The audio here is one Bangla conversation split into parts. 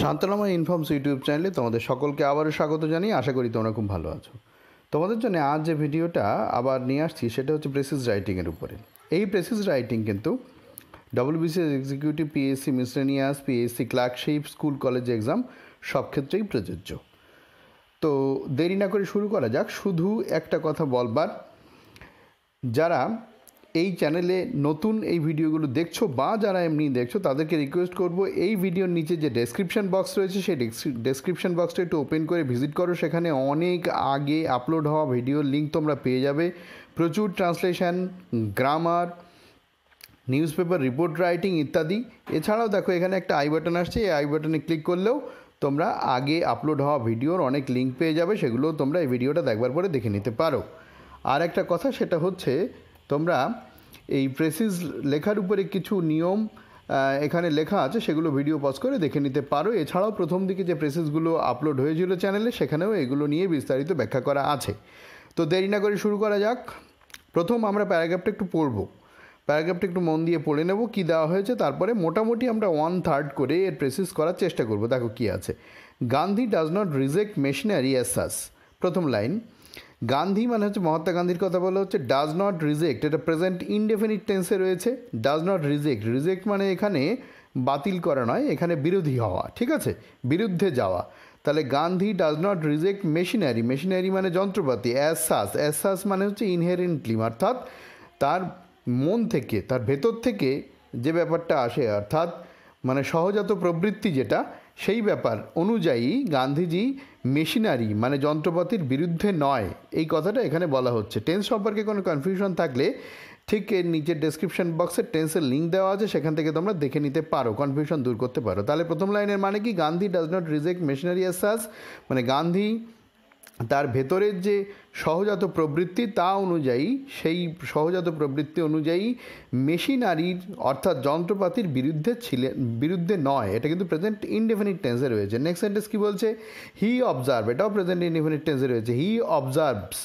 শান্তনাময় ইনফর্মস ইউটিউব চ্যানেলে তোমাদের সকলকে আবারও স্বাগত জানিয়ে আশা করি তোমরা খুব ভালো আছো তোমাদের জন্য আজ যে ভিডিওটা আবার নিয়ে আসছি সেটা হচ্ছে প্রেসিস রাইটিংয়ের উপরে এই প্রেসিস রাইটিং কিন্তু WBCS executive PSC miscellaneous PSC clerkship school college exam সব ক্ষেত্রেই প্রযোজ্য তো দেরি না করে শুরু করা যাক শুধু একটা কথা বলবার যারা এই চ্যানেলে নতুন এই ভিডিওগুলো দেখছো বা যারা এমনি দেখছো তাদেরকে রিকোয়েস্ট করব এই ভিডিওর নিচে যে ডেসক্রিপশন বক্স রয়েছে সেই ডেসক্রিপশন বক্সটা একটু ওপেন করে ভিজিট করো সেখানে অনেক আগে আপলোড হওয়া ভিডিওর লিঙ্ক তোমরা পেয়ে যাবে প্রচুর translation grammar newspaper report writing ইত্যাদি এছাড়াও দেখো এখানে একটা আই বাটন আসছে এই আই বাটনে ক্লিক করলেও তোমরা আগে আপলোড হওয়া ভিডিওর অনেক লিঙ্ক পেয়ে যাবে সেগুলো তোমরা এই ভিডিওটা দেখবার পরে দেখে নিতে পারো আর একটা কথা সেটা হচ্ছে তোমরা এই প্রেসিস লেখার উপরে কিছু নিয়ম এখানে লেখা আছে সেগুলো ভিডিও পজ করে দেখে নিতে পারো এছাড়াও প্রথম দিকে যে প্রেসেসগুলো আপলোড হয়েছিল চ্যানেলে সেখানেও এগুলো নিয়ে বিস্তারিত ব্যাখ্যা করা আছে তো দেরি না করে শুরু করা যাক প্রথম আমরা প্যারাগ্রাফটা একটু পড়ব প্যারাগ্রাফটা একটু মন দিয়ে পড়ে নেব কী দেওয়া হয়েছে তারপরে মোটামুটি আমরা ওয়ান থার্ড করে এর প্রেসেস করার চেষ্টা করব দেখো কী আছে Gandhi does not reject machinery as such প্রথম লাইন গান্ধী মানে হচ্ছে মহাত্মা গান্ধীর কথা বলা হচ্ছে ডাজ নট রিজেক্ট এটা প্রেজেন্ট ইনডেফিনিট টেন্সে রয়েছে ডাজ নট রিজেক্ট রিজেক্ট মানে এখানে বাতিল করা নয় এখানে বিরোধী হওয়া ঠিক আছে বিরুদ্ধে যাওয়া তাহলে Gandhi does not reject machinery machinery মানে যন্ত্রপাতি অ্যাসাস অ্যাসাস মানে হচ্ছে ইনহেরেন্টলি অর্থাৎ তার মন থেকে তার ভেতর থেকে যে ব্যাপারটা আসে অর্থাৎ মানে সহজাত প্রবৃত্তি যেটা সেই ব্যাপার অনুযায়ী গান্ধীজি মেশিনারি মানে যন্ত্রপাতির বিরুদ্ধে নয় এই কথাটা এখানে বলা হচ্ছে টেন্স সম্পর্কে কোনো কনফিউশন থাকলে ঠিক এর নিচের ডেসক্রিপশন বক্সে টেন্সের লিঙ্ক দেওয়া আছে সেখান থেকে তোমরা দেখে নিতে পারো কনফিউশন দূর করতে পারো তাহলে প্রথম লাইনের মানে কি Gandhi does not reject machinery as মানে গান্ধী তার ভেতরের যে সহজাত প্রবৃত্তি তা অনুযায়ী সেই সহজাত প্রবৃত্তি অনুযায়ী মেশিনারির অর্থাৎ যন্ত্রপাতির বিরুদ্ধে ছিলেন বিরুদ্ধে নয় এটা কিন্তু প্রেজেন্ট ইনডেফিনিট টেন্সে রয়েছে নেক্সট সেন্টেন্স কী বলছে হি অবজার্ভ এটাও প্রেজেন্ট ইনডেফিনিট টেন্সে রয়েছে হি অবজার্ভস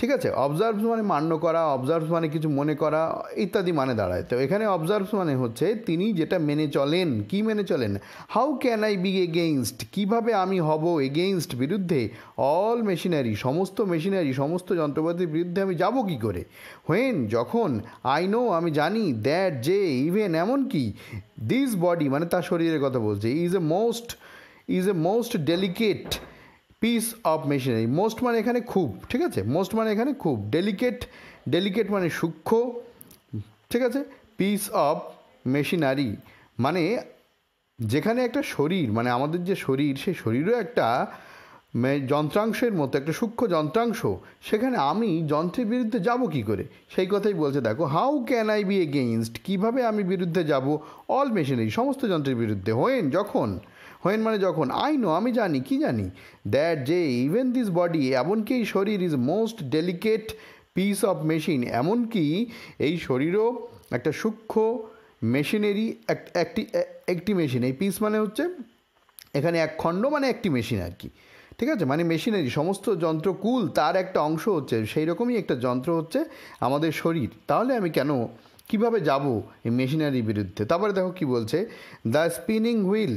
ঠিক আছে অবজার্ভস মানে মান্য করা অবজার্ভস মানে কিছু মনে করা ইত্যাদি মানে দাঁড়ায় তো এখানে অবজার্ভস মানে হচ্ছে তিনি যেটা মেনে চলেন কি মেনে চলেন how can I be against কিভাবে আমি হব এগেইনস্ট বিরুদ্ধে অল মেশিনারি সমস্ত মেশিনারি সমস্ত যন্ত্রপাতির বিরুদ্ধে আমি যাব কি করে হোয়েন যখন আই নো আমি জানি দ্যাট যে ইভেন এমনকি দিস বডি মানে তার শরীরের কথা বলছে is a most is a most delicate piece of machinery most মানে এখানে খুব ঠিক আছে মোস্ট মানে এখানে খুব ডেলিকেট ডেলিকেট মানে সূক্ষ্ম ঠিক আছে পিস অফ মেশিনারি মানে যেখানে একটা শরীর মানে আমাদের যে শরীর সেই শরীরও একটা যন্ত্রাংশের মতো একটা সূক্ষ্ম যন্ত্রাংশ সেখানে আমি যন্ত্রের বিরুদ্ধে যাব কি করে সেই কথাই বলছে দেখো how can I be against কীভাবে আমি বিরুদ্ধে যাব অল মেশিনারি সমস্ত যন্ত্রের বিরুদ্ধে হোয়েন যখন হোয়েন মানে যখন আই নো আমি জানি কি জানি দ্যাট যে ইভেন দিস বডি এমনকি এই শরীর is most delicate piece of machine এমনকি এই শরীরও একটা সূক্ষ্ম মেশিনেরই একটি একটি মেশিন এই পিস মানে হচ্ছে এখানে এক খণ্ড মানে একটি মেশিন আর কি ঠিক আছে মানে মেশিনারি সমস্ত যন্ত্র কুল তার একটা অংশ হচ্ছে সেই রকমই একটা যন্ত্র হচ্ছে আমাদের শরীর তাহলে আমি কেন কিভাবে যাব এই মেশিনারির বিরুদ্ধে তারপরে দেখো কি বলছে দ্য স্পিনিং হুইল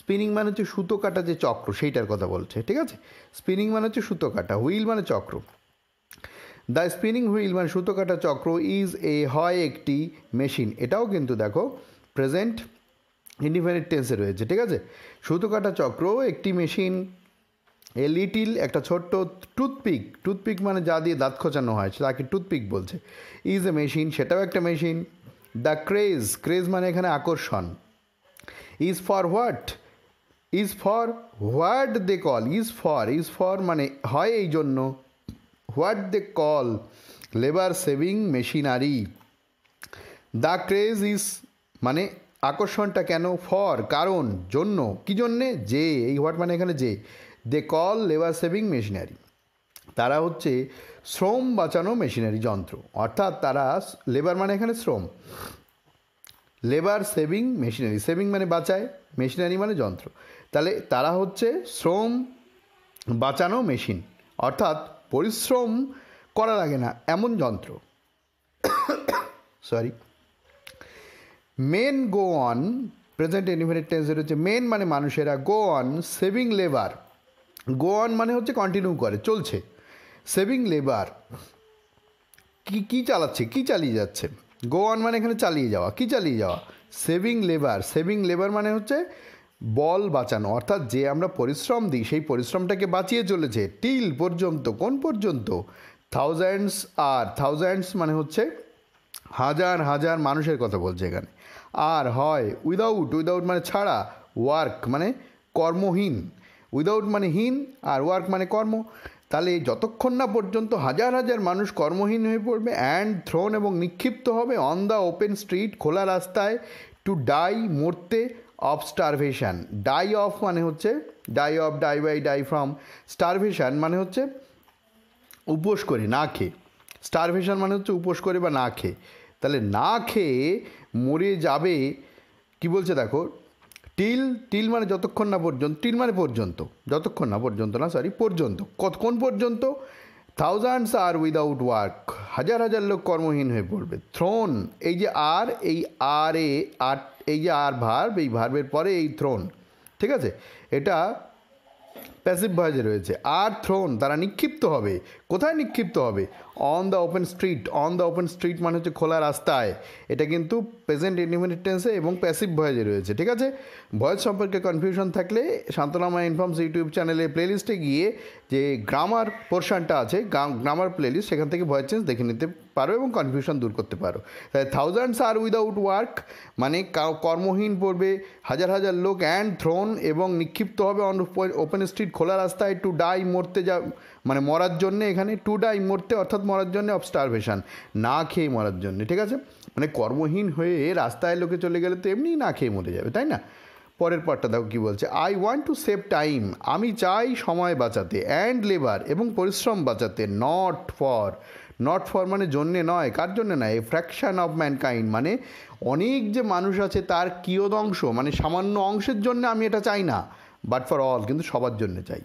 স্পিনিং মানে হচ্ছে সুতো কাটা যে চক্র সেইটার কথা বলছে ঠিক আছে স্পিনিং মানে হচ্ছে সুতো কাটা হুইল মানে চক্র দ্য স্পিনিং হুইল মানে সুতো কাটা চক্র ইজ এ হয় একটি মেশিন এটাও কিন্তু দেখো প্রেজেন্ট ইন্ডিপেন্ডেন্ট টেন্সে রয়েছে ঠিক আছে সুতো কাটা চক্র একটি মেশিন এ লিটিল একটা ছোট্ট টুথপিক টুথপিক মানে যা দিয়ে দাঁত খোঁচানো হয় তাকে টুথপিক বলছে ইজ এ মেশিন সেটাও একটা মেশিন দ্য ক্রেজ ক্রেজ মানে এখানে আকর্ষণ is for what is for what they call is for is for মানে হয় এই জন্য what they call labour saving machinery the craze is মানে আকর্ষণটা কেন ফর কারণ জন্য কি জন্যে যে এই হোয়াট মানে এখানে যে they call labour saving machinery তারা হচ্ছে শ্রম বাঁচানো মেশিনারি যন্ত্র অর্থাৎ তারা লেবার মানে এখানে শ্রম লেবার সেভিং মেশিনারি সেভিং মানে বাঁচায় মেশিনারি মানে যন্ত্র তাহলে তারা হচ্ছে শ্রম বাঁচানো মেশিন অর্থাৎ পরিশ্রম করা লাগে না এমন যন্ত্র sorry men go on present infinite টেন্সের হচ্ছে মেন মানে মানুষেরা go on saving labour go on মানে হচ্ছে কন্টিনিউ করে চলছে সেভিং লেবার কি কী চালাচ্ছে কি চালিয়ে যাচ্ছে গো অন মানে এখানে চালিয়ে যাওয়া কি চালিয়ে যাওয়া সেভিং লেবার সেভিং লেবার মানে হচ্ছে বল বাঁচানো অর্থাৎ যে আমরা পরিশ্রম দিই সেই পরিশ্রমটাকে বাঁচিয়ে চলেছে টিল পর্যন্ত কোন পর্যন্ত থাউজেন্ডস আর থাউজেন্ডস মানে হচ্ছে হাজার হাজার মানুষের কথা বলছে এখানে আর হয় উইদাউট উইদাউট মানে ছাড়া ওয়ার্ক মানে কর্মহীন উইদাউট মানে হীন আর ওয়ার্ক মানে কর্ম তাহলে যতক্ষণ না পর্যন্ত হাজার হাজার মানুষ কর্মহীন হয়ে পড়বে অ্যান্ড থ্রোন এবং নিক্ষিপ্ত হবে অন দ্য ওপেন স্ট্রিট খোলা রাস্তায় টু ডাই মরতে অফ স্টারভেশান ডাই অফ মানে হচ্ছে die of die by die from starvation মানে হচ্ছে উপোস করে না খেয়ে স্টারভেশান মানে হচ্ছে উপোস করে বা না খেয়ে তাহলে না খেয়ে মরে যাবে কি বলছে দেখো টিল টিল মানে যতক্ষণ না পর্যন্ত টিল মানে পর্যন্ত যতক্ষণ না পর্যন্ত না সরি পর্যন্ত কোন পর্যন্ত থাউজান্ডস আর উইদাউট ওয়ার্ক হাজার হাজার লোক কর্মহীন হয়ে পড়বে থ্রোন এই যে আর এই আর এ আর এই যে আর ভার্ব এই ভার্বের পরে এই থ্রোন ঠিক আছে এটা প্যাসিভ ভয়েজে রয়েছে আর থ্রোন তারা নিক্ষিপ্ত হবে কোথায় নিক্ষিপ্ত হবে on the open street on the open street মানে হচ্ছে খোলা রাস্তায় এটা কিন্তু প্রেজেন্ট ইনডিপেন্ডেন্ট এবং প্যাসিভ ভয়েজে রয়েছে ঠিক আছে ভয়েস সম্পর্কে কনফিউশন থাকলে শান্তনামা ইনফর্মস ইউটিউব চ্যানেলে প্লেলিস্টে গিয়ে যে গ্রামার পোর্শনটা আছে গ্রামার প্লেলিস্ট সেখান থেকে ভয়েস চেঞ্জ দেখে নিতে পারো এবং কনফিউশন দূর করতে পারো তাই থাউজেন্ডস আর উইদাউট ওয়ার্ক মানে কর্মহীন পড়বে হাজার হাজার লোক অ্যান্ড থ্রোন এবং নিক্ষিপ্ত হবে অন ওপেন স্ট্রিট খোলা রাস্তায় টু ডাই মরতে যা মানে মরার জন্যে এখানে টু ডাই মরতে অর্থাৎ মরার জন্যে অফ স্টারভেশন না খেয়ে মরার জন্যে ঠিক আছে মানে কর্মহীন হয়ে রাস্তায় লোকে চলে গেলে তো এমনিই না খেয়ে মরে যাবে তাই না পরের পার্টটা দেখো কী বলছে I want to save time আমি চাই সময় বাঁচাতে অ্যান্ড লেবার এবং পরিশ্রম বাঁচাতে নট ফর নট ফর মানে জন্যে নয় কার জন্যে নয় এ ফ্র্যাকশান অফ ম্যানকাইন্ড মানে অনেক যে মানুষ আছে তার কিয়দ অংশ মানে সামান্য অংশের জন্য আমি এটা চাই না বাট ফর অল কিন্তু সবার জন্য চাই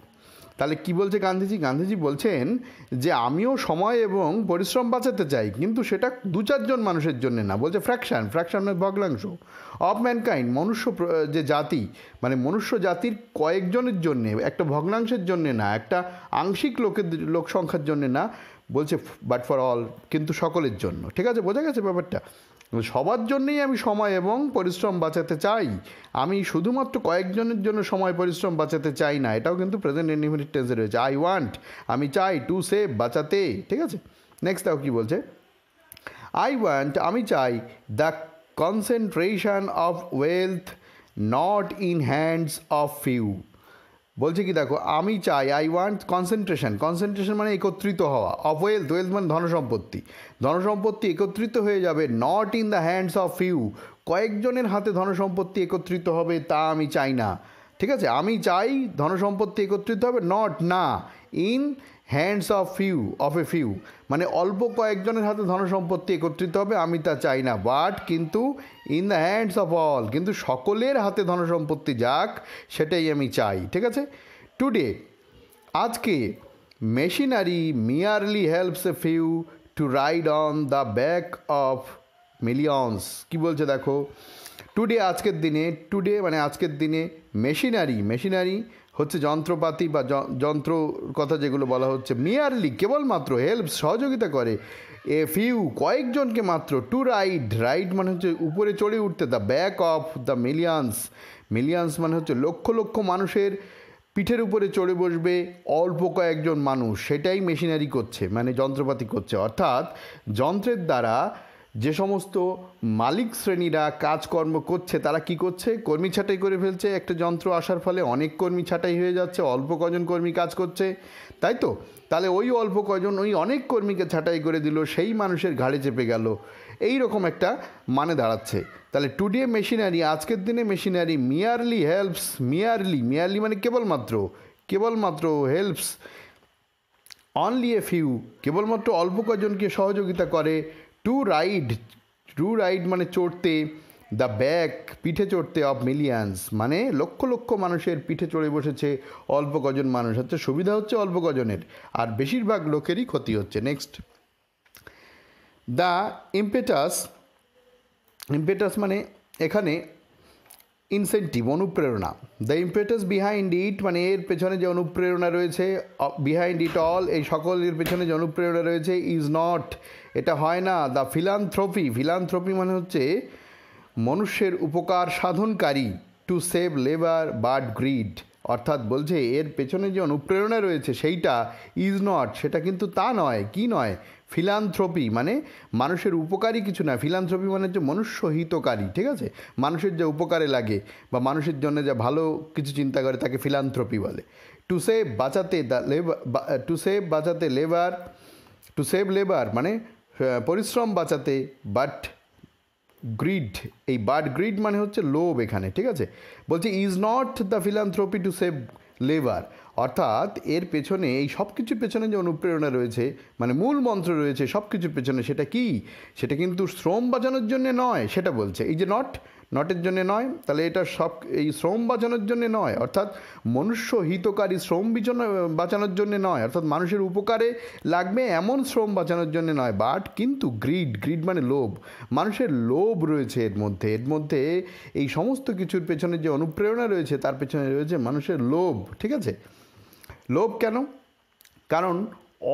তাহলে কি বলছে গান্ধীজি গান্ধীজি বলছেন যে আমিও সময় এবং পরিশ্রম বাঁচাতে চাই কিন্তু সেটা দু চারজন মানুষের জন্য না বলছে ফ্র্যাকশান ফ্র্যাকশান মানে ভগ্নাংশ অফ ম্যানকাইন্ড মনুষ্য যে জাতি মানে মনুষ্য জাতির কয়েকজনের জন্যে একটা ভগ্নাংশের জন্যে না একটা আংশিক লোকের লোক সংখ্যার জন্যে না বলছে বাট ফর অল কিন্তু সকলের জন্য ঠিক আছে বোঝা গেছে ব্যাপারটা সবার জন্যেই আমি সময় এবং পরিশ্রম বাঁচাতে চাই আমি শুধুমাত্র কয়েকজনের জন্য সময় পরিশ্রম বাঁচাতে চাই না এটাও কিন্তু প্রেজেন্ট ইনডিফিনিট টেন্সে রয়েছে আই ওয়ান্ট আমি চাই টু সেভ বাঁচাতে ঠিক আছে নেক্সট তাও কী বলছে আই ওয়ান্ট আমি চাই the concentration of wealth not in hands of few বলছে কি দেখো আমি চাই আই ওয়ান্ট কনসেন্ট্রেশন কনসেন্ট্রেশন মানে একত্রিত হওয়া অফ ওয়েলথ ওয়েলথ মানে ধনসম্পত্তি ধনসম্পত্তি একত্রিত হয়ে যাবে not in the hands of you কয়েকজনের হাতে ধনসম্পত্তি একত্রিত হবে তা আমি চাই না ঠিক আছে আমি চাই ধনসম্পত্তি একত্রিত হবে নট না in hands of few of a few মানে অল্প কয়েকজনের হাতে ধনসম্পত্তি একত্রিত হবে আমি তা চাই না বাট কিন্তু in the hands of all কিন্তু সকলের হাতে ধনসম্পত্তি যাক সেটাই আমি চাই ঠিক আছে টুডে আজকে machinery merely helps a few to ride on the back of millions কি বলছে দেখো টুডে আজকের দিনে টুডে মানে আজকের দিনে মেশিনারি মেশিনারি হচ্ছে যন্ত্রপাতি বা যন্ত্র কথা যেগুলো বলা হচ্ছে মেয়ারলি কেবলমাত্র হেল্প সহযোগিতা করে এ ফিউ কয়েকজনকে মাত্র টু রাইড রাইড মানে হচ্ছে উপরে চড়ে উঠতে the back of the millions millions মানে হচ্ছে লক্ষ লক্ষ মানুষের পিঠের উপরে চড়ে বসবে অল্প কয়েকজন মানুষ সেটাই মেশিনারি করছে মানে যন্ত্রপাতি করছে অর্থাৎ যন্ত্রের দ্বারা যে সমস্ত মালিক শ্রেণীরা কাজকর্ম করছে তারা কি করছে কর্মী ছাঁটাই করে ফেলছে একটা যন্ত্র আসার ফলে অনেক কর্মী ছাঁটাই হয়ে যাচ্ছে অল্প কজন কর্মী কাজ করছে তাই তো তাহলে ওই অল্প কজন ওই অনেক কর্মীকে ছাঁটাই করে দিল সেই মানুষের ঘাড়ে চেপে গেল এই রকম একটা মানে দাঁড়াচ্ছে তাহলে টুডে মেশিনারি আজকের দিনে machinery merely helps merely merely মানে কেবলমাত্র কেবলমাত্র হেল্পস অনলি এ ফিউ কেবলমাত্র অল্প কজনকে সহযোগিতা করে টু রাইড টু রাইড মানে চড়তে দ্য ব্যাক পিঠে চড়তে অফ মিলিয়ান্স মানে লক্ষ লক্ষ মানুষের পিঠে চড়ে বসেছে অল্প কজন মানুষ হচ্ছে সুবিধা হচ্ছে অল্প কজনের আর বেশিরভাগ লোকেরই ক্ষতি হচ্ছে নেক্সট দ্য ইম্পেটাস ইম্পেটাস মানে এখানে ইনসেন্টিভ অনুপ্রেরণা দ্য ইম্পেটাস বিহাইন্ড ইট মানে এর পেছনে যে অনুপ্রেরণা রয়েছে বিহাইন্ড ইট অল এই সকলের পেছনে যে অনুপ্রেরণা রয়েছে ইজ নট এটা হয় না দ্য ফিলান্থ্রপি ফিলান্থ্রপি মানে হচ্ছে মনুষ্যের উপকার সাধনকারী to save labour but greed অর্থাৎ বলছে এর পেছনে যে অনুপ্রেরণা রয়েছে সেইটা ইজ নট সেটা কিন্তু তা নয় কি নয় ফিলান্থ্রপি মানে মানুষের উপকারী কিছু না ফিলান্থ্রপি মানে হচ্ছে মনুষ্য হিতকারী ঠিক আছে মানুষের যা উপকারে লাগে বা মানুষের জন্য যা ভালো কিছু চিন্তা করে তাকে ফিলান্থ্রপি বলে টু সেভ বাঁচাতে দ্য লেবার টু সেভ বাঁচাতে লেবার টু সেভ লেবার মানে পরিশ্রম বাঁচাতে বাট গ্রিড এই বার্ড গ্রিড মানে হচ্ছে লোভ এখানে ঠিক আছে বলছে is not the philanthropy to save labour অর্থাৎ এর পেছনে এই সব কিছুর পেছনে যে অনুপ্রেরণা রয়েছে মানে মূল মন্ত্র রয়েছে সব কিছুর পেছনে সেটা কি সেটা কিন্তু শ্রম বাঁচানোর জন্য নয় সেটা বলছে এই যে নট নটের জন্য নয় তাহলে এটা সব এই শ্রম বাঁচানোর জন্য নয় অর্থাৎ মনুষ্য হিতকারী শ্রম বাঁচানোর জন্য নয় অর্থাৎ মানুষের উপকারে লাগবে এমন শ্রম বাঁচানোর জন্য নয় বাট কিন্তু গ্রিড গ্রিড মানে লোভ মানুষের লোভ রয়েছে এর মধ্যে এর মধ্যে এই সমস্ত কিছুর পেছনে যে অনুপ্রেরণা রয়েছে তার পেছনে রয়েছে মানুষের লোভ ঠিক আছে লোভ কেন কারণ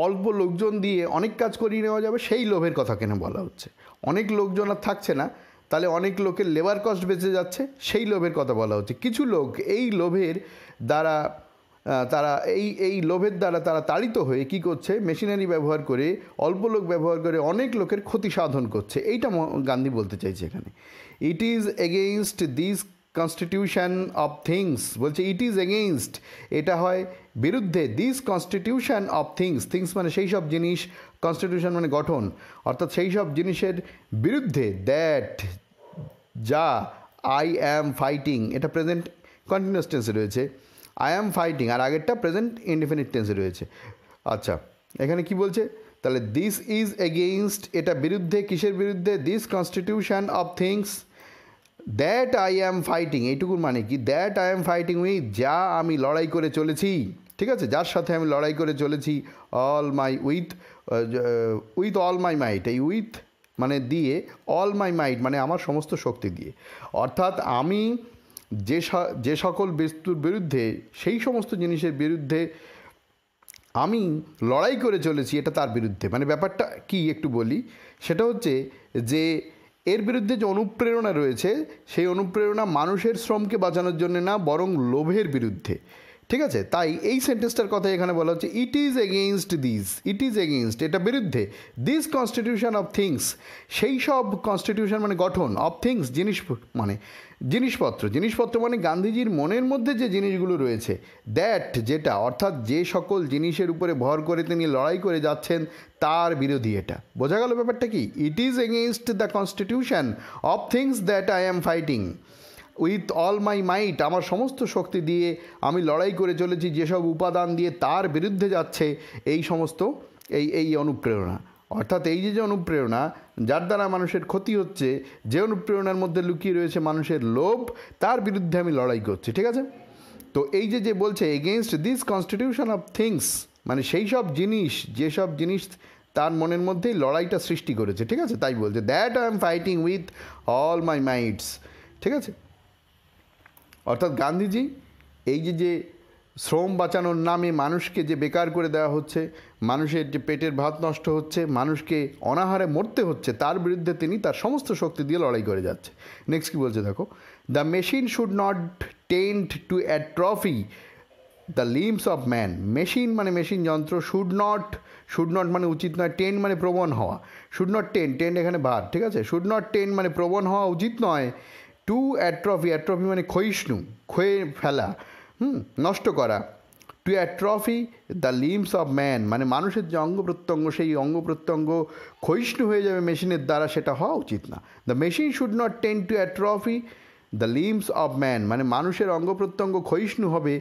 অল্প লোকজন দিয়ে অনেক কাজ করিয়ে নেওয়া যাবে সেই লোভের কথা কেন বলা হচ্ছে অনেক লোকজন আর থাকছে না তাহলে অনেক লোকের লেবার কস্ট বেঁচে যাচ্ছে সেই লোভের কথা বলা হচ্ছে কিছু লোক এই লোভের দ্বারা তারা এই এই লোভের দ্বারা তারা তাড়িত হয়ে কি করছে মেশিনারি ব্যবহার করে অল্প লোক ব্যবহার করে অনেক লোকের ক্ষতি সাধন করছে এইটা গান্ধী বলতে চাইছে এখানে it is against this constitution of things বলছে ইট ইজ এগেইনস্ট এটা হয় বিরুদ্ধে this constitution of things things মানে সেই সব জিনিস কনস্টিটিউশন মানে গঠন অর্থাৎ সেই সব জিনিসের বিরুদ্ধে দ্যাট যা আই অ্যাম ফাইটিং এটা প্রেজেন্ট কন্টিনিউস টেন্সে রয়েছে আই অ্যাম ফাইটিং আর আগেরটা প্রেজেন্ট ইনডিফিনিট টেন্সে রয়েছে আচ্ছা এখানে কি বলছে তাহলে দিস ইজ এগেইনস্ট এটা বিরুদ্ধে কিসের বিরুদ্ধে this constitution of things that I am fighting এইটুকুর মানে কি that I am fighting with যা আমি লড়াই করে চলেছি ঠিক আছে যার সাথে আমি লড়াই করে চলেছি all my with with all my might এই উইথ মানে দিয়ে অল মাই মাইট মানে আমার সমস্ত শক্তি দিয়ে অর্থাৎ আমি যে যে সকল বস্তুর বিরুদ্ধে সেই সমস্ত জিনিসের বিরুদ্ধে আমি লড়াই করে চলেছি এটা তার বিরুদ্ধে মানে ব্যাপারটা কি একটু বলি সেটা হচ্ছে যে এর বিরুদ্ধে যে অনুপ্রেরণা রয়েছে সেই অনুপ্রেরণা মানুষের শ্রমকে বাঁচানোর জন্য না বরং লোভের বিরুদ্ধে ঠিক আছে তাই এই সেন্টেন্সটার কথা এখানে বলা হচ্ছে it is against this it is against এটা বিরুদ্ধে দিস কনস্টিটিউশন অফ থিংস সেই সব কনস্টিটিউশন মানে গঠন অফ থিংস জিনিস মানে জিনিসপত্র জিনিসপত্র মানে গান্ধীজির মনের মধ্যে যে জিনিসগুলো রয়েছে দ্যাট যেটা অর্থাৎ যে সকল জিনিসের উপরে ভর করে তিনি লড়াই করে যাচ্ছেন তার বিরোধী এটা বোঝা গেল ব্যাপারটা কি it is against the constitution of things that I am fighting with all my might আমার সমস্ত শক্তি দিয়ে আমি লড়াই করে চলেছি যেসব উপাদান দিয়ে তার বিরুদ্ধে যাচ্ছে এই সমস্ত এই এই অনুপ্রেরণা অর্থাৎ এই যে যে অনুপ্রেরণা যার দ্বারা মানুষের ক্ষতি হচ্ছে যে অনুপ্রেরণার মধ্যে লুকিয়ে রয়েছে মানুষের লোভ তার বিরুদ্ধে আমি লড়াই করছি ঠিক আছে তো এই যে যে বলছে against this constitution of things মানে সেই সব জিনিস যেসব জিনিস তার মনের মধ্যেই লড়াইটা সৃষ্টি করেছে ঠিক আছে তাই বলছে that I am fighting with all my mights ঠিক আছে অর্থাৎ গান্ধীজি এই যে যে শ্রম বাঁচানোর নামে মানুষকে যে বেকার করে দেওয়া হচ্ছে মানুষের যে পেটের ভাত নষ্ট হচ্ছে মানুষকে অনাহারে মরতে হচ্ছে তার বিরুদ্ধে তিনি তার সমস্ত শক্তি দিয়ে লড়াই করে যাচ্ছে নেক্সট কী বলছে দেখো the machine should not tend to atrophy the limbs of man machine মানে মেশিন যন্ত্র শুড নট শুড নট মানে উচিত নয় টেন মানে প্রবণ হওয়া শুড নট টেন টেন এখানে ভার ঠিক আছে শুড নট টেন মানে প্রবণ হওয়া উচিত নয় টু অ্যাট্রফি অ্যাট্রফি মানে ক্ষয়িষ্ণু ক্ষয়ে ফেলা হুম নষ্ট করা to atrophy the limbs of man মানে মানুষের যে অঙ্গ প্রত্যঙ্গ সেই অঙ্গ প্রত্যঙ্গ ক্ষয়িষ্ণু হয়ে যাবে মেশিনের দ্বারা সেটা হওয়া উচিত না the machine should not tend to atrophy the limbs of man মানে মানুষের অঙ্গ প্রত্যঙ্গ ক্ষয়িষ্ণু হবে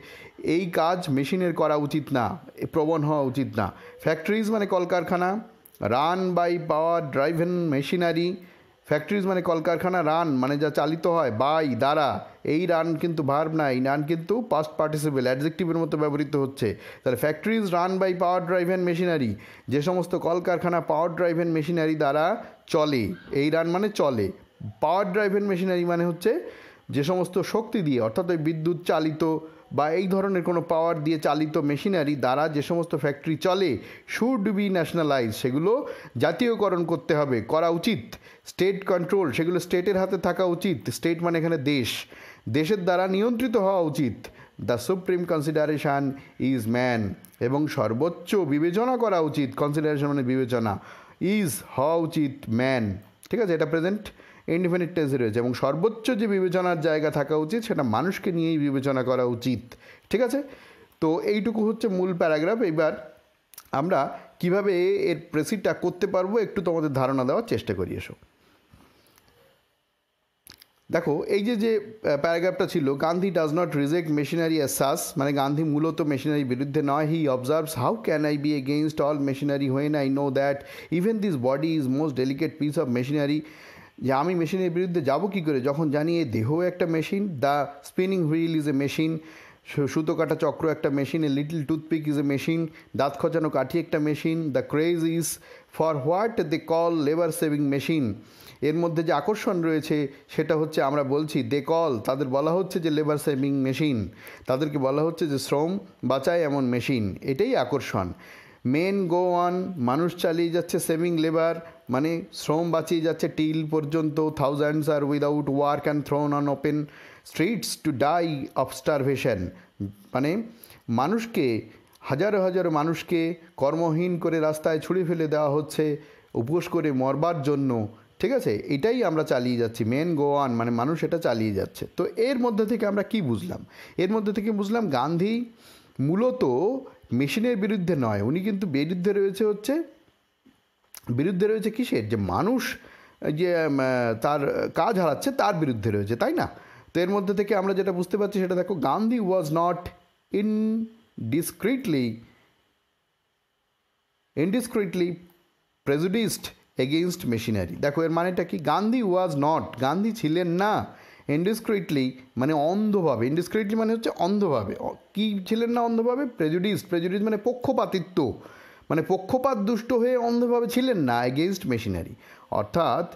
এই কাজ মেশিনের করা উচিত না প্রবণ হওয়া উচিত না ফ্যাক্টরিজ মানে কলকারখানা run by power driven machinery factories মানে কলকারখানা রান মানে যা চালিত হয় বাই দ্বারা এই রান কিন্তু ভার্ব না এই রান কিন্তু পাস্ট পার্টিসিপেল অ্যাডজেক্টিভের মতো ব্যবহৃত হচ্ছে তাহলে factories run by power drive and machinery যে সমস্ত কলকারখানা পাওয়ার ড্রাইভ অ্যান্ড মেশিনারি দ্বারা চলে এই রান মানে চলে পাওয়ার ড্রাইভ অ্যান্ড মেশিনারি মানে হচ্ছে যে সমস্ত শক্তি দিয়ে অর্থাৎ ওই বিদ্যুৎ চালিত বা এই ধরনের কোনো পাওয়ার দিয়ে চালিত মেশিনারি দ্বারা যে সমস্ত ফ্যাক্টরি চলে শুড বি ন্যাশনালাইজ সেগুলো জাতীয়করণ করতে হবে করা উচিত স্টেট কন্ট্রোল সেগুলো স্টেটের হাতে থাকা উচিত স্টেট মানে এখানে দেশ দেশের দ্বারা নিয়ন্ত্রিত হওয়া উচিত the supreme consideration is man এবং সর্বোচ্চ বিবেচনা করা উচিত কনসিডারেশন মানে বিবেচনা ইজ হওয়া উচিত ম্যান ঠিক আছে এটা প্রেজেন্ট ইনডিফিনিট টেন্সে রয়েছে এবং সর্বোচ্চ যে বিবেচনার জায়গা থাকা উচিত সেটা মানুষকে নিয়েই বিবেচনা করা উচিত ঠিক আছে তো এইটুকু হচ্ছে মূল প্যারাগ্রাফ এবার আমরা কিভাবে এর প্রেসিডটা করতে পারবো একটু তোমাদের ধারণা দেওয়ার চেষ্টা করি এসো দেখো এই যে যে প্যারাগ্রাফটা ছিল Gandhi does not reject machinery as such মানে গান্ধী মূলত মেশিনারি বিরুদ্ধে নয় he observes how can I be against all machinery when I know that even this body is most delicate piece of machinery যে আমি মেশিনের বিরুদ্ধে যাব কি করে যখন জানি এই দেহ একটা machine the spinning wheel is a machine সুতো কাটা চক্র একটা machine a little toothpick is a machine দাঁত খচানো কাঠি একটা machine the craze is for what they call labour saving machine এর মধ্যে যে আকর্ষণ রয়েছে সেটা হচ্ছে আমরা বলছি দে কল তাদের বলা হচ্ছে যে লেবার সেভিং মেশিন তাদেরকে বলা হচ্ছে যে শ্রম বাঁচায় এমন মেশিন এটাই আকর্ষণ মেন গো অন মানুষ চালিয়ে যাচ্ছে সেভিং লেবার মানে শ্রম বাঁচিয়ে যাচ্ছে টিল পর্যন্ত thousands are without work and thrown on open streets to die of starvation মানে মানুষকে হাজার হাজার মানুষকে কর্মহীন করে রাস্তায় ছুড়ে ফেলে দেওয়া হচ্ছে উপোস করে মরবার জন্য ঠিক আছে এটাই আমরা চালিয়ে যাচ্ছি মেন গোয়ান মানে মানুষ এটা চালিয়ে যাচ্ছে তো এর মধ্যে থেকে আমরা কি বুঝলাম এর মধ্যে থেকে বুঝলাম গান্ধী মূলত মেশিনের বিরুদ্ধে নয় উনি কিন্তু বিরুদ্ধে রয়েছে হচ্ছে বিরুদ্ধে রয়েছে কিসের যে মানুষ যে তার কাজ হারাচ্ছে তার বিরুদ্ধে রয়েছে তাই না তো এর মধ্যে থেকে আমরা যেটা বুঝতে পারছি সেটা দেখো Gandhi was not in discreetly indiscreetly prejudiced against machinery দেখো এর মানেটা কি গান্ধী ওয়াজ নট গান্ধী ছিলেন না ইনডিসক্রিটলি মানে অন্ধভাবে ইনডিসক্রিটলি মানে হচ্ছে অন্ধভাবে কী ছিলেন না অন্ধভাবে প্রেজুডিস প্রেজুডিস মানে পক্ষপাতিত্ব মানে পক্ষপাত দুষ্ট হয়ে অন্ধভাবে ছিলেন না এগেইনস্ট মেশিনারি অর্থাৎ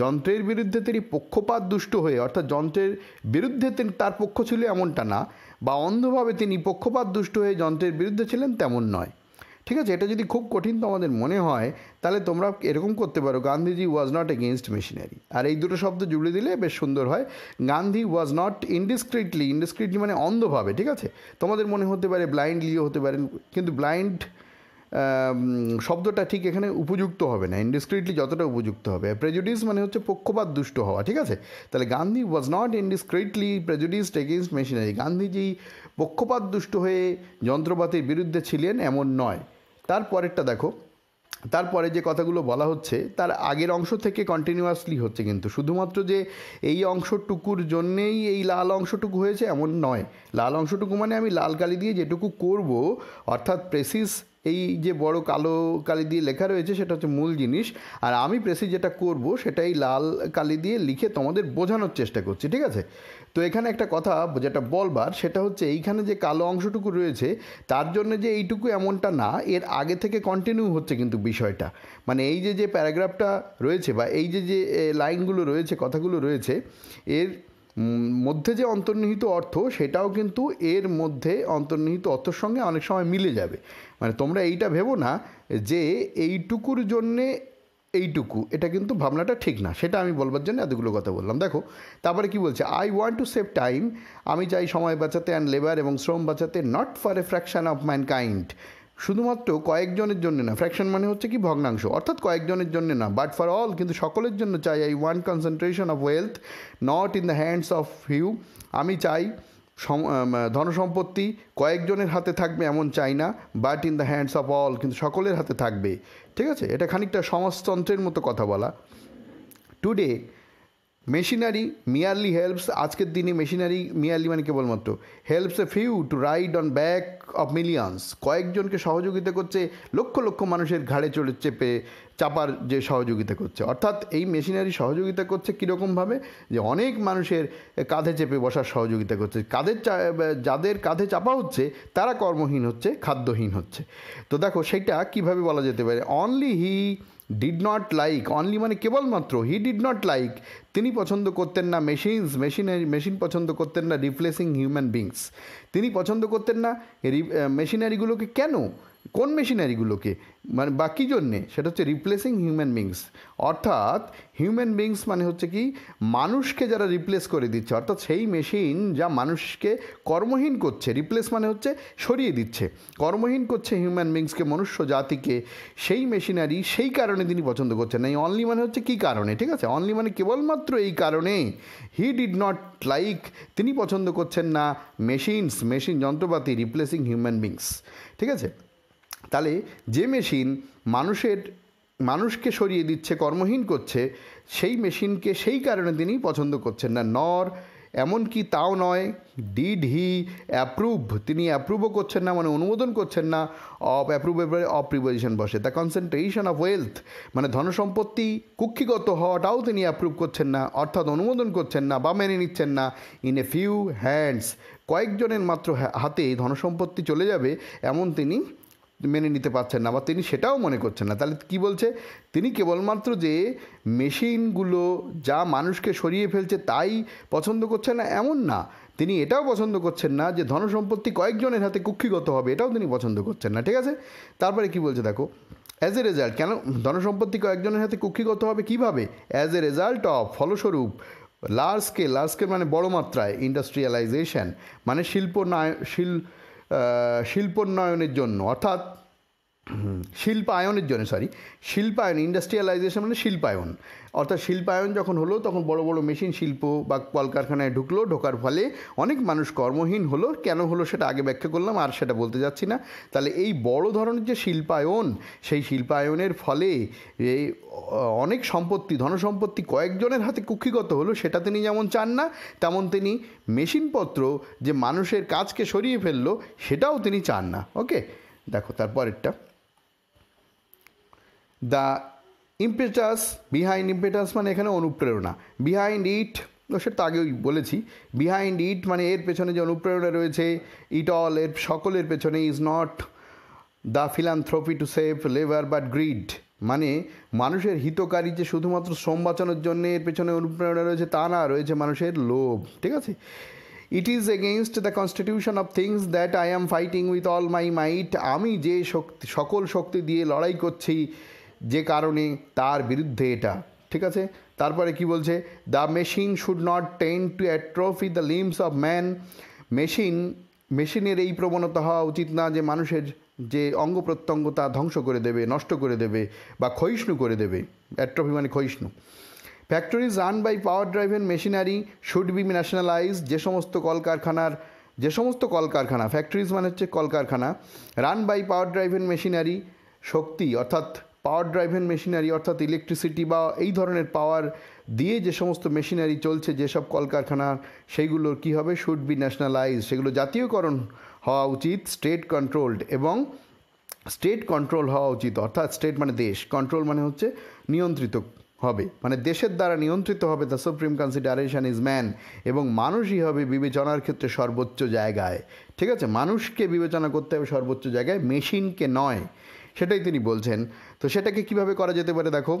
যন্ত্রের বিরুদ্ধে তিনি পক্ষপাত দুষ্ট হয়ে অর্থাৎ যন্ত্রের বিরুদ্ধে তিনি তার পক্ষ ছিল এমনটা না বা অন্ধভাবে তিনি পক্ষপাত দুষ্ট হয়ে যন্ত্রের বিরুদ্ধে ছিলেন তেমন নয় ঠিক আছে এটা যদি খুব কঠিন তোমাদের মনে হয় তাহলে তোমরা এরকম করতে পারো Gandhiji was not against machinery আর এই দুটো শব্দ জুড়ে দিলে বেশ সুন্দর হয় গান্ধী ওয়াজ নট ইনডিসক্রিটলি ইনডিসক্রিটলি মানে অন্ধভাবে ঠিক আছে তোমাদের মনে হতে পারে ব্লাইন্ডলিও হতে পারেন কিন্তু ব্লাইন্ড শব্দটা ঠিক এখানে উপযুক্ত হবে না ইনডিসক্রিটলি যতটা উপযুক্ত হবে প্রেজুডিস মানে হচ্ছে পক্ষপাত দুষ্ট হওয়া ঠিক আছে তাহলে Gandhi was not indiscreetly prejudiced against machinery Gandhiji পক্ষপাত দুষ্ট হয়ে যন্ত্রপাতির বিরুদ্ধে ছিলেন এমন নয় তারপরেরটা দেখো তারপরে যে কথাগুলো বলা হচ্ছে তার আগের অংশ থেকে কন্টিনিউয়াসলি হচ্ছে কিন্তু শুধুমাত্র যে এই অংশটুকুর জন্যেই এই লাল অংশটুকু হয়েছে এমন নয় লাল অংশটুকু মানে আমি লাল কালি দিয়ে যেটুকু করব অর্থাৎ প্রেসিস এই যে বড় কালো কালি দিয়ে লেখা রয়েছে সেটা হচ্ছে মূল জিনিস আর আমি প্রেসে যেটা করব সেটাই লাল কালি দিয়ে লিখে তোমাদের বোঝানোর চেষ্টা করছি ঠিক আছে তো এখানে একটা কথা যেটা বলবার সেটা হচ্ছে এইখানে যে কালো অংশটুকু রয়েছে তার জন্য যে এইটুকু এমনটা না এর আগে থেকে কন্টিনিউ হচ্ছে কিন্তু বিষয়টা মানে এই যে যে প্যারাগ্রাফটা রয়েছে বা এই যে যে লাইনগুলো রয়েছে কথাগুলো রয়েছে এর মধ্যে যে অন্তর্নিহিত অর্থ সেটাও কিন্তু এর মধ্যে অন্তর্নিহিত অর্থের সঙ্গে অনেক সময় মিলে যাবে মানে তোমরা এইটা ভেবো না যে এইটুকুর জন্যে এইটুকু এটা কিন্তু ভাবনাটা ঠিক না সেটা আমি বলবার জন্য এতগুলো কথা বললাম দেখো তারপরে কি বলছে I want to save time আমি চাই সময় বাঁচাতে অ্যান্ড লেবার এবং শ্রম বাঁচাতে not for a fraction of mankind শুধুমাত্র কয়েকজনের জন্য না ফ্র্যাকশন মানে হচ্ছে কি ভগ্নাংশ অর্থাৎ কয়েকজনের জন্য না বাট ফর অল কিন্তু সকলের জন্য চাই I want concentration of wealth not in the hands of few আমি চাই ধনসম্পত্তি কয়েকজনের হাতে থাকবে এমন চাই না but in the hands of all কিন্তু সকলের হাতে থাকবে ঠিক আছে এটা খানিকটা সমাজতন্ত্রের মতো কথা বলা টুডে মেশিনারি মিয়ারলি হেল্পস আজকের দিনে মেশিনারি মিয়ারলি মানে কেবলমাত্র helps a few to ride on back of millions কয়েকজনকে সহযোগিতা করছে লক্ষ লক্ষ মানুষের ঘাড়ে চড়ে চেপে চাপার যে সহযোগিতা করছে অর্থাৎ এই মেশিনারি সহযোগিতা করছে কীরকমভাবে যে অনেক মানুষের কাঁধে চেপে বসার সহযোগিতা করছে কাঁধের যাদের কাঁধে চাপা হচ্ছে তারা কর্মহীন হচ্ছে খাদ্যহীন হচ্ছে তো দেখো সেটা কিভাবে বলা যেতে পারে only he did not like only মানে কেবলমাত্র হি ডিড নট লাইক তিনি পছন্দ করতেন না মেশিনস মেশিন মেশিন পছন্দ করতেন না রিপ্লেসিং হিউম্যান বিংস তিনি পছন্দ করতেন না মেশিনারিগুলোকে কেন কোন মেশিনারিগুলোকে মানে বাকি জন্যে সেটা হচ্ছে রিপ্লেসিং হিউম্যান বিংস অর্থাৎ হিউম্যান বিংস মানে হচ্ছে কি মানুষকে যারা রিপ্লেস করে দিচ্ছে অর্থাৎ সেই মেশিন যা মানুষকে কর্মহীন করছে রিপ্লেস মানে হচ্ছে সরিয়ে দিচ্ছে কর্মহীন করছে হিউম্যান বিংসকে মনুষ্য জাতিকে সেই মেশিনারি সেই কারণে তিনি পছন্দ করছেন এই অনলি মানে হচ্ছে কি কারণে ঠিক আছে অনলি মানে কেবলমাত্র এই কারণে হি ডিড নট লাইক তিনি পছন্দ করছেন না মেশিনস মেশিন যন্ত্রপাতি রিপ্লেসিং হিউম্যান বিংস ঠিক আছে তাহলে যে মেশিন মানুষের মানুষকে সরিয়ে দিচ্ছে কর্মহীন করছে সেই মেশিনকে সেই কারণে তিনি পছন্দ করছেন না নর এমনকি তাও নয় ডিড হি অ্যাপ্রুভ তিনি অ্যাপ্রুভও করছেন না মানে অনুমোদন করছেন না অফ অ্যাপ্রুভেবল এবারে অপ্রিপোজিশন বসে দ্য কনসেন্ট্রেশন অফ ওয়েলথ মানে ধনসম্পত্তি কুক্ষিগত হওয়াটাও তিনি অ্যাপ্রুভ করছেন না অর্থাৎ অনুমোদন করছেন না বা মেনে নিচ্ছেন না ইন এ ফিউ হ্যান্ডস কয়েকজনের মাত্র হাতে ধনসম্পত্তি চলে যাবে এমন তিনি মেনে নিতে পারছেন না বা তিনি সেটাও মনে করছেন না তাহলে কি বলছে তিনি কেবলমাত্র যে মেশিনগুলো যা মানুষকে সরিয়ে ফেলছে তাই পছন্দ করছেন না এমন না তিনি এটাও পছন্দ করছেন না যে ধনসম্পত্তি কয়েকজনের হাতে কুক্ষিগত হবে এটাও তিনি পছন্দ করছেন না ঠিক আছে তারপরে কি বলছে দেখো অ্যাজ এ রেজাল্ট কেন ধনসম্পত্তি কয়েকজনের হাতে কুক্ষিগত হবে কিভাবে অ্যাজ এ রেজাল্ট অফ ফলস্বরূপ লার্জ স্কেল লার্জ স্কেল মানে বড় মাত্রায় ইন্ডাস্ট্রিয়ালাইজেশন মানে শিল্প নায় শিল্প শিল্পোন্নয়নের জন্য অর্থাৎ শিল্পায়নের জন্য সরি শিল্পায়ন ইন্ডাস্ট্রিয়ালাইজেশন মানে শিল্পায়ন অর্থাৎ শিল্পায়ন যখন হলো তখন বড় বড় মেশিন শিল্প বা কলকারখানায় ঢুকলো ঢোকার ফলে অনেক মানুষ কর্মহীন হলো কেন হলো সেটা আগে ব্যাখ্যা করলাম আর সেটা বলতে যাচ্ছি না তাহলে এই বড় ধরনের যে শিল্পায়ন সেই শিল্পায়নের ফলে এই অনেক সম্পত্তি ধনসম্পত্তি কয়েকজনের হাতে কুক্ষিগত হলো সেটা তিনি যেমন চান না তেমন তিনি মেশিনপত্র যে মানুষের কাজকে সরিয়ে ফেললো সেটাও তিনি চান না ওকে দেখো তারপরেরটা দ্য ইম্পেটাস বিহাইন্ড ইম্পেটাস মানে এখানে অনুপ্রেরণা বিহাইন্ড ইট তো আগেই বলেছি বিহাইন্ড ইট মানে এর পেছনে যে অনুপ্রেরণা রয়েছে ইট অল এর সকলের পেছনে is not the philanthropy to save labour but greed মানে মানুষের হিতকারী যে শুধুমাত্র শ্রম বাঁচানোর জন্য এর পেছনে অনুপ্রেরণা রয়েছে তা না রয়েছে মানুষের লোভ ঠিক আছে it is against the constitution of things that I am fighting with all my might আমি যে শক্তি সকল শক্তি দিয়ে লড়াই করছি যে কারণে তার বিরুদ্ধে এটা ঠিক আছে তারপরে কি বলছে the machine should not tend to atrophy the limbs of man machine মেশিনের এই প্রবণতা হওয়া উচিত না যে মানুষের যে অঙ্গ প্রত্যঙ্গ তা ধ্বংস করে দেবে নষ্ট করে দেবে বা ক্ষয়িষ্ণু করে দেবে অ্যাট্রফি মানে ক্ষয়িষ্ণু factories run by power and machinery should be nationalise যে সমস্ত কলকারখানার যে সমস্ত কলকারখানা ফ্যাক্টরিজ মানে হচ্ছে কলকারখানা run by power and machinery শক্তি অর্থাৎ পাওয়ার ড্রাইভেন মেশিনারি অর্থাৎ ইলেকট্রিসিটি বা এই ধরনের পাওয়ার দিয়ে যে সমস্ত মেশিনারি চলছে যেসব কলকারখানা সেইগুলোর কী হবে শুড বি ন্যাশনালাইজ সেগুলো জাতীয়করণ হওয়া উচিত স্টেট কন্ট্রোলড এবং স্টেট কন্ট্রোল হওয়া উচিত অর্থাৎ স্টেট মানে দেশ কন্ট্রোল মানে হচ্ছে নিয়ন্ত্রিত হবে মানে দেশের দ্বারা নিয়ন্ত্রিত হবে the supreme consideration is man এবং মানুষই হবে বিবেচনার ক্ষেত্রে সর্বোচ্চ জায়গায় ঠিক আছে মানুষকে বিবেচনা করতে হবে সর্বোচ্চ জায়গায় মেশিনকে নয় সেটাই তিনি বলছেন তো সেটাকে কিভাবে করা যেতে পারে দেখো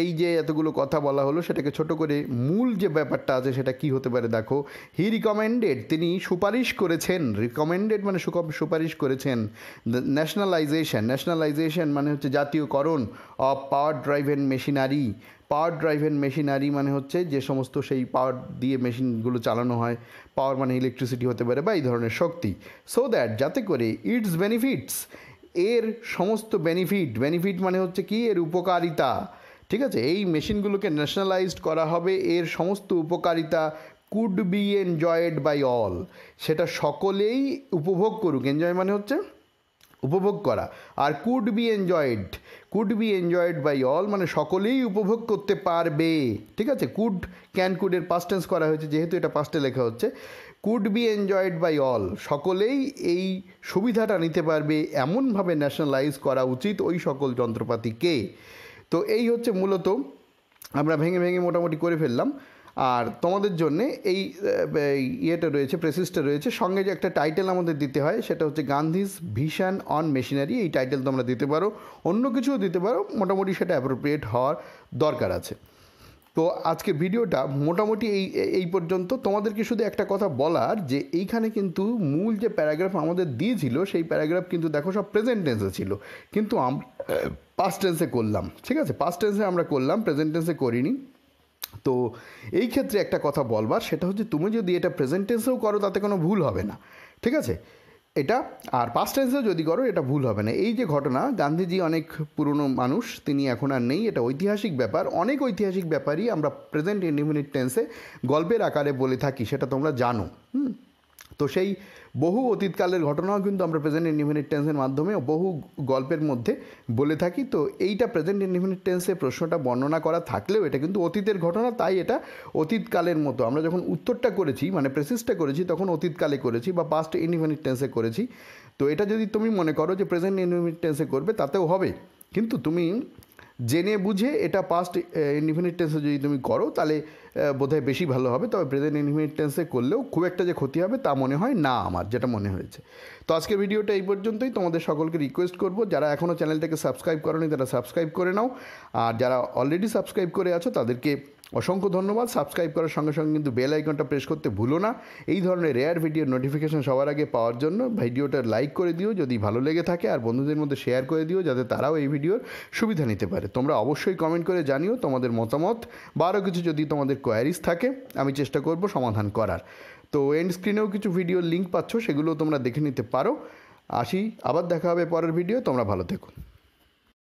এই যে এতগুলো কথা বলা হলো সেটাকে ছোট করে মূল যে ব্যাপারটা আছে সেটা কি হতে পারে দেখো হি রিকমেন্ডেড তিনি সুপারিশ করেছেন রিকমেন্ডেড মানে সুপারিশ করেছেন ন্যাশনালাইজেশন ন্যাশনালাইজেশন মানে হচ্ছে জাতীয়করণ of power drive and machinery power driven machinery মানে হচ্ছে যে সমস্ত সেই পাওয়ার দিয়ে মেশিনগুলো চালানো হয় পাওয়ার মানে ইলেকট্রিসিটি হতে পারে বা এই ধরনের শক্তি সো দ্যাট যাতে করে ইটস বেনিফিটস এর সমস্ত বেনিফিট বেনিফিট মানে হচ্ছে কি এর উপকারিতা ঠিক আছে এই মেশিনগুলোকে ন্যাশনালাইজড করা হবে এর সমস্ত উপকারিতা could be enjoyed by all সেটা সকলেই উপভোগ করুক এনজয় মানে হচ্ছে উপভোগ করা আর could be enjoyed could be enjoyed by all মানে সকলেই উপভোগ করতে পারবে ঠিক আছে কুড ক্যান কুডের পাস্টেন্স করা হয়েছে যেহেতু এটা পাস্টে লেখা হচ্ছে could be enjoyed by all সকলেই এই সুবিধাটা নিতে পারবে এমনভাবে ন্যাশনালাইজ করা উচিত ওই সকল যন্ত্রপাতিকে তো এই হচ্ছে মূলত আমরা ভেঙে ভেঙে মোটামুটি করে ফেললাম আর তোমাদের জন্যে এই ইয়েটা রয়েছে প্রেসিসটা রয়েছে সঙ্গে যে একটা টাইটেল আমাদের দিতে হয় সেটা হচ্ছে গান্ধীজ ভিশন অন মেশিনারি এই টাইটেল তোমরা দিতে পারো অন্য কিছুও দিতে পারো মোটামুটি সেটা অ্যাপ্রোপ্রিয়েট হওয়ার দরকার আছে তো আজকে ভিডিওটা মোটামুটি এই এই পর্যন্ত তোমাদেরকে শুধু একটা কথা বলার যে এইখানে কিন্তু মূল যে প্যারাগ্রাফ আমাদের দিয়েছিল সেই প্যারাগ্রাফ কিন্তু দেখো সব প্রেজেন্ট টেন্সে ছিল কিন্তু পাস্ট টেন্সে করলাম ঠিক আছে পাস্ট টেন্সে আমরা করলাম প্রেজেন্ট টেন্সে করিনি তো এই ক্ষেত্রে একটা কথা বলবার সেটা হচ্ছে তুমি যদি এটা প্রেজেন্ট টেন্সেও করো তাতে কোনো ভুল হবে না ঠিক আছে এটা আর পাস্ট টেন্সে যদি করো এটা ভুল হবে না এই যে ঘটনা গান্ধীজি অনেক পুরনো মানুষ তিনি এখন আর নেই এটা ঐতিহাসিক ব্যাপার অনেক ঐতিহাসিক ব্যাপারই আমরা প্রেজেন্ট ইন্ডিমিনিট টেন্সে গল্পের আকারে বলে থাকি সেটা তোমরা জানো হুম তো সেই বহু অতীতকালের ঘটনাও কিন্তু আমরা প্রেজেন্ট ইনডিফিনিট টেন্সের মাধ্যমে বহু গল্পের মধ্যে বলে থাকি তো এইটা প্রেজেন্ট ইনডিফিনিট টেন্সে প্রশ্নটা বর্ণনা করা থাকলেও এটা কিন্তু অতীতের ঘটনা তাই এটা অতীতকালের মতো আমরা যখন উত্তরটা করেছি মানে প্রেসিসটা করেছি তখন অতীতকালে করেছি বা পাস্ট ইনডিফিনিট টেন্সে করেছি তো এটা যদি তুমি মনে করো যে প্রেজেন্ট ইনডিফিনিট টেন্সে করবে তাতেও হবে কিন্তু তুমি জেনে বুঝে এটা পাস্ট ইনডিফিনিট টেন্সে যদি তুমি করো তাহলে বোধহয় বেশি ভালো হবে তবে প্রেজেন্ট ইনডিফিনিট টেন্সে করলেও খুব একটা যে ক্ষতি হবে তা মনে হয় না আমার যেটা মনে হয়েছে তো আজকের ভিডিওটা এই পর্যন্তই তোমাদের সকলকে রিকোয়েস্ট করব যারা এখনও চ্যানেলটাকে সাবস্ক্রাইব করোনি তারা সাবস্ক্রাইব করে নাও আর যারা অলরেডি সাবস্ক্রাইব করে আছো তাদেরকে অসংখ্য ধন্যবাদ সাবস্ক্রাইব করার সঙ্গে সঙ্গে কিন্তু বেল আইকনটা প্রেস করতে ভুলো না এই ধরনের রেয়ার ভিডিওর নোটিফিকেশান সবার আগে পাওয়ার জন্য ভিডিওটা লাইক করে দিও যদি ভালো লেগে থাকে আর বন্ধুদের মধ্যে শেয়ার করে দিও যাতে তারাও এই ভিডিওর সুবিধা নিতে পারে তোমরা অবশ্যই কমেন্ট করে জানিও তোমাদের মতামত বা আরও কিছু যদি তোমাদের কোয়ারিজ থাকে আমি চেষ্টা করব সমাধান করার তো এন্ড স্ক্রিনেও কিছু ভিডিওর লিঙ্ক পাচ্ছ সেগুলো তোমরা দেখে নিতে পারো আসি আবার দেখা হবে পরের ভিডিও তোমরা ভালো থেকো